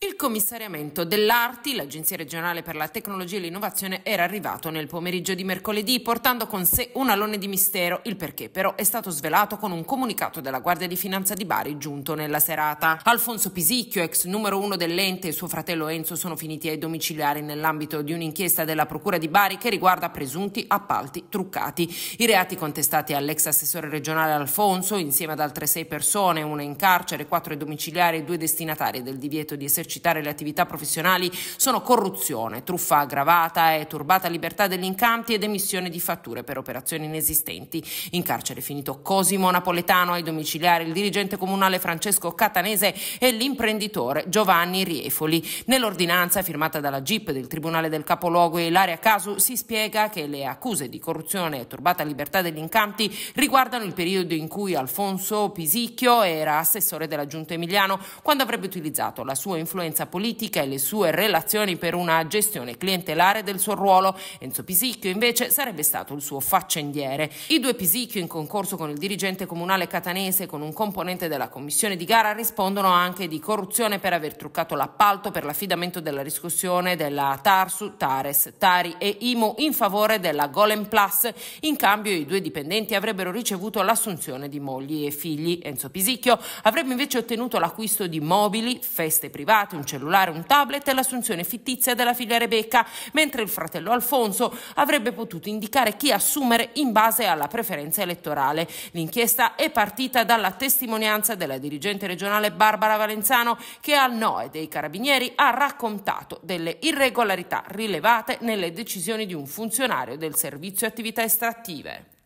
Il commissariamento dell'Arti, l'Agenzia regionale per la tecnologia e l'innovazione, era arrivato nel pomeriggio di mercoledì portando con sé un alone di mistero, il perché però è stato svelato con un comunicato della Guardia di Finanza di Bari giunto nella serata. Alfonso Pisicchio, ex numero uno dell'ente, e suo fratello Enzo sono finiti ai domiciliari nell'ambito di un'inchiesta della Procura di Bari che riguarda presunti appalti truccati. I reati contestati all'ex assessore regionale Alfonso, insieme ad altre sei persone, una in carcere, quattro ai domiciliari e due destinatari del divieto di esercizio esercitare le attività professionali sono corruzione, truffa aggravata e turbata libertà degli incanti ed emissione di fatture per operazioni inesistenti. In carcere finito Cosimo Napoletano ai domiciliari il dirigente comunale Francesco Catanese e l'imprenditore Giovanni Riefoli. Nell'ordinanza firmata dalla GIP del Tribunale del Capoluogo e l'area Casu si spiega che le accuse di corruzione e turbata libertà degli incanti riguardano il periodo in cui Alfonso Pisicchio era assessore della Giunta Emiliano quando avrebbe utilizzato la sua influenza influenza politica e le sue relazioni per una gestione clientelare del suo ruolo. Enzo Pisicchio invece sarebbe stato il suo faccendiere. I due Pisicchio in concorso con il dirigente comunale catanese e con un componente della commissione di gara rispondono anche di corruzione per aver truccato l'appalto per l'affidamento della riscossione della Tarsu, Tares, Tari e Imo in favore della Golem Plus. In cambio i due dipendenti avrebbero ricevuto l'assunzione di mogli e figli. Enzo Pisicchio avrebbe invece ottenuto l'acquisto di mobili, feste private, regalati un cellulare, un tablet e l'assunzione fittizia della figlia Rebecca, mentre il fratello Alfonso avrebbe potuto indicare chi assumere in base alla preferenza elettorale. L'inchiesta è partita dalla testimonianza della dirigente regionale Barbara Valenzano che al NOE dei Carabinieri ha raccontato delle irregolarità rilevate nelle decisioni di un funzionario del servizio attività estrattive.